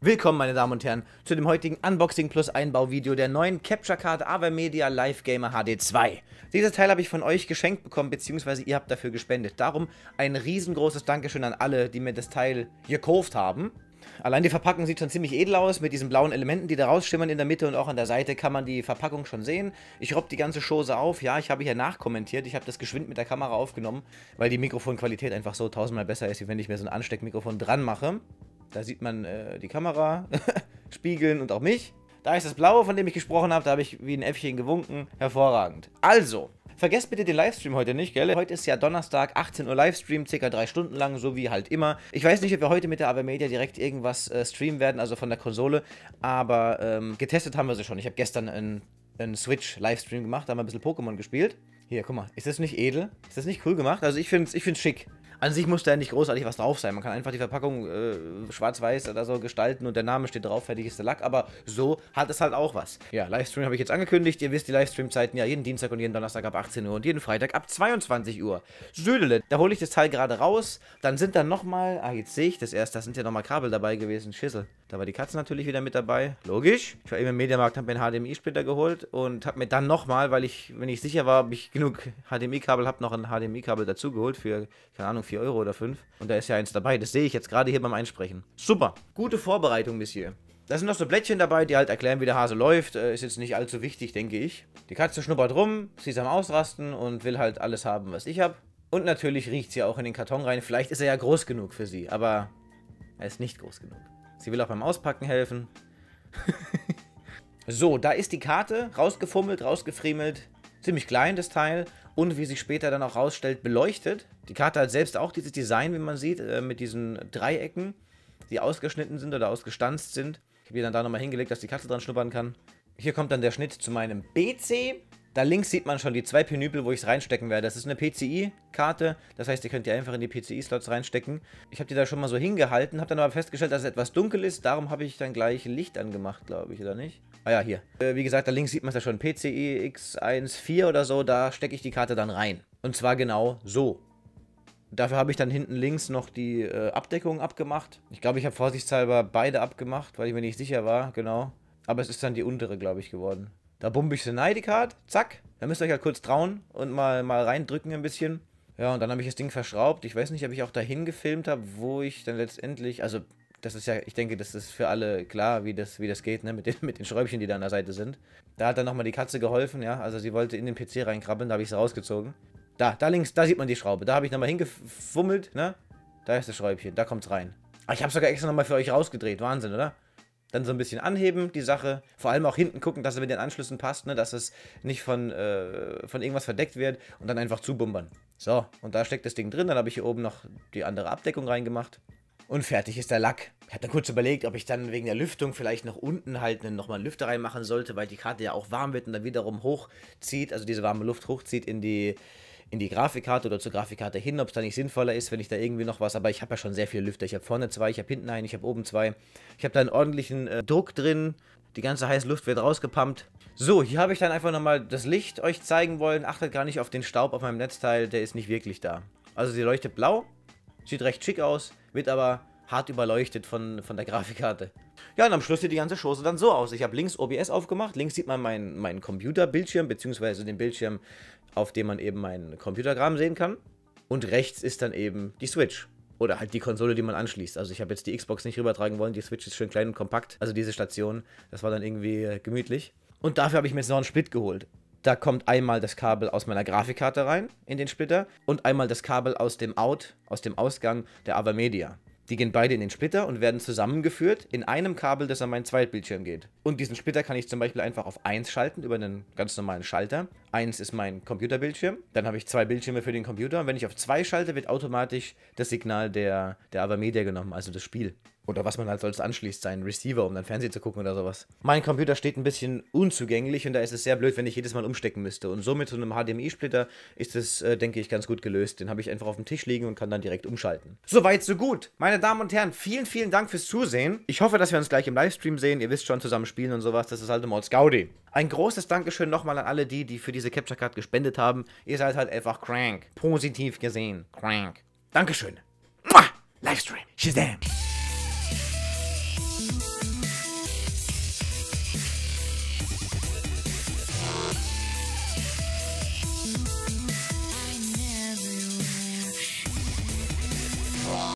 Willkommen, meine Damen und Herren, zu dem heutigen Unboxing Plus Einbau-Video der neuen Capture Card Avermedia Live Gamer HD2. Dieses Teil habe ich von euch geschenkt bekommen, beziehungsweise ihr habt dafür gespendet. Darum ein riesengroßes Dankeschön an alle, die mir das Teil gekauft haben. Allein die Verpackung sieht schon ziemlich edel aus, mit diesen blauen Elementen, die da rausschimmern in der Mitte und auch an der Seite kann man die Verpackung schon sehen. Ich robb die ganze Chose auf. Ja, ich habe hier nachkommentiert. Ich habe das geschwind mit der Kamera aufgenommen, weil die Mikrofonqualität einfach so tausendmal besser ist, wie wenn ich mir so ein Ansteckmikrofon dran mache. Da sieht man äh, die Kamera, Spiegeln und auch mich. Da ist das Blaue, von dem ich gesprochen habe, da habe ich wie ein Äffchen gewunken. Hervorragend. Also, Vergesst bitte den Livestream heute nicht, gell? Heute ist ja Donnerstag, 18 Uhr Livestream, circa drei Stunden lang, so wie halt immer. Ich weiß nicht, ob wir heute mit der Avermedia direkt irgendwas äh, streamen werden, also von der Konsole, aber ähm, getestet haben wir sie schon. Ich habe gestern einen, einen Switch-Livestream gemacht, da haben wir ein bisschen Pokémon gespielt. Hier, guck mal, ist das nicht edel? Ist das nicht cool gemacht? Also ich finde es ich schick. An sich muss da nicht großartig was drauf sein. Man kann einfach die Verpackung äh, schwarz-weiß oder so gestalten und der Name steht drauf, fertig ist der Lack. Aber so hat es halt auch was. Ja, Livestream habe ich jetzt angekündigt. Ihr wisst die Livestream-Zeiten ja jeden Dienstag und jeden Donnerstag ab 18 Uhr und jeden Freitag ab 22 Uhr. Södele, da hole ich das Teil gerade raus. Dann sind da nochmal, ah, jetzt sehe ich das erst, da sind ja nochmal Kabel dabei gewesen. Schissel. Da war die Katze natürlich wieder mit dabei. Logisch. Ich war eben im Mediamarkt, habe mir einen HDMI-Splitter geholt und habe mir dann nochmal, weil ich, wenn ich sicher war, ob ich genug HDMI-Kabel habe, noch ein HDMI-Kabel dazu geholt für, keine Ahnung, 4 Euro oder 5. Und da ist ja eins dabei. Das sehe ich jetzt gerade hier beim Einsprechen. Super. Gute Vorbereitung, Monsieur. Da sind noch so Blättchen dabei, die halt erklären, wie der Hase läuft. Äh, ist jetzt nicht allzu wichtig, denke ich. Die Katze schnuppert rum, sie ist am Ausrasten und will halt alles haben, was ich habe. Und natürlich riecht sie auch in den Karton rein. Vielleicht ist er ja groß genug für sie, aber er ist nicht groß genug. Sie will auch beim Auspacken helfen. so, da ist die Karte. Rausgefummelt, rausgefriemelt. Ziemlich klein, das Teil und wie sich später dann auch rausstellt, beleuchtet. Die Karte hat selbst auch dieses Design, wie man sieht, äh, mit diesen Dreiecken, die ausgeschnitten sind oder ausgestanzt sind. Ich habe die dann da nochmal hingelegt, dass die Katze dran schnuppern kann. Hier kommt dann der Schnitt zu meinem BC. Da links sieht man schon die zwei Penübel, wo ich es reinstecken werde. Das ist eine PCI-Karte, das heißt, ihr könnt die einfach in die PCI-Slots reinstecken. Ich habe die da schon mal so hingehalten, habe dann aber festgestellt, dass es etwas dunkel ist. Darum habe ich dann gleich Licht angemacht, glaube ich, oder nicht? Ah ja, hier. Äh, wie gesagt, da links sieht man es ja schon, PCI X14 oder so, da stecke ich die Karte dann rein. Und zwar genau so. Dafür habe ich dann hinten links noch die äh, Abdeckung abgemacht. Ich glaube, ich habe vorsichtshalber beide abgemacht, weil ich mir nicht sicher war, genau. Aber es ist dann die untere, glaube ich, geworden. Da bombe ich so eine ID-Card, zack. Da müsst ihr euch halt kurz trauen und mal, mal reindrücken ein bisschen. Ja, und dann habe ich das Ding verschraubt. Ich weiß nicht, ob ich auch dahin gefilmt habe, wo ich dann letztendlich, also das ist ja, ich denke, das ist für alle klar, wie das, wie das geht, ne, mit den, mit den Schräubchen, die da an der Seite sind. Da hat dann nochmal die Katze geholfen, ja, also sie wollte in den PC reinkrabbeln, da habe ich es rausgezogen. Da, da links, da sieht man die Schraube. Da habe ich nochmal hingefummelt, ne? Da ist das Schräubchen, da kommt's rein. Ah, ich habe sogar extra nochmal für euch rausgedreht, Wahnsinn, oder? dann so ein bisschen anheben, die Sache. Vor allem auch hinten gucken, dass es mit den Anschlüssen passt, ne? dass es nicht von, äh, von irgendwas verdeckt wird und dann einfach zubumbern. So, und da steckt das Ding drin. Dann habe ich hier oben noch die andere Abdeckung reingemacht. Und fertig ist der Lack. Ich hatte dann kurz überlegt, ob ich dann wegen der Lüftung vielleicht nach unten halt nochmal einen Lüfter reinmachen sollte, weil die Karte ja auch warm wird und dann wiederum hochzieht, also diese warme Luft hochzieht in die, in die Grafikkarte oder zur Grafikkarte hin, ob es da nicht sinnvoller ist, wenn ich da irgendwie noch was, aber ich habe ja schon sehr viele Lüfter. Ich habe vorne zwei, ich habe hinten einen, ich habe oben zwei. Ich habe da einen ordentlichen äh, Druck drin. Die ganze heiße Luft wird rausgepumpt. So, hier habe ich dann einfach nochmal das Licht euch zeigen wollen. Achtet gar nicht auf den Staub auf meinem Netzteil, der ist nicht wirklich da. Also sie leuchtet blau, sieht recht schick aus, wird aber hart überleuchtet von, von der Grafikkarte. Ja, und am Schluss sieht die ganze Chose dann so aus. Ich habe links OBS aufgemacht, links sieht man meinen mein Computerbildschirm, beziehungsweise den Bildschirm, auf dem man eben mein Computergramm sehen kann. Und rechts ist dann eben die Switch. Oder halt die Konsole, die man anschließt. Also ich habe jetzt die Xbox nicht rübertragen wollen, die Switch ist schön klein und kompakt. Also diese Station, das war dann irgendwie äh, gemütlich. Und dafür habe ich mir jetzt noch einen Split geholt. Da kommt einmal das Kabel aus meiner Grafikkarte rein in den Splitter und einmal das Kabel aus dem Out, aus dem Ausgang der Ava Media. Die gehen beide in den Splitter und werden zusammengeführt in einem Kabel, das an meinen Zweitbildschirm geht. Und diesen Splitter kann ich zum Beispiel einfach auf 1 schalten über einen ganz normalen Schalter. 1 ist mein Computerbildschirm, dann habe ich zwei Bildschirme für den Computer und wenn ich auf 2 schalte, wird automatisch das Signal der, der Ava genommen, also das Spiel. Oder was man halt sonst anschließt, seinen Receiver, um dann Fernsehen zu gucken oder sowas. Mein Computer steht ein bisschen unzugänglich und da ist es sehr blöd, wenn ich jedes Mal umstecken müsste. Und so mit so einem HDMI-Splitter ist es, äh, denke ich, ganz gut gelöst. Den habe ich einfach auf dem Tisch liegen und kann dann direkt umschalten. Soweit, so gut. Meine Damen und Herren, vielen, vielen Dank fürs Zusehen. Ich hoffe, dass wir uns gleich im Livestream sehen. Ihr wisst schon, zusammen spielen und sowas. Das ist halt immer Gaudi. Ein großes Dankeschön nochmal an alle die, die für diese Capture Card gespendet haben. Ihr seid halt einfach crank. Positiv gesehen. Crank. Dankeschön. Mua! Livestream. Shazam.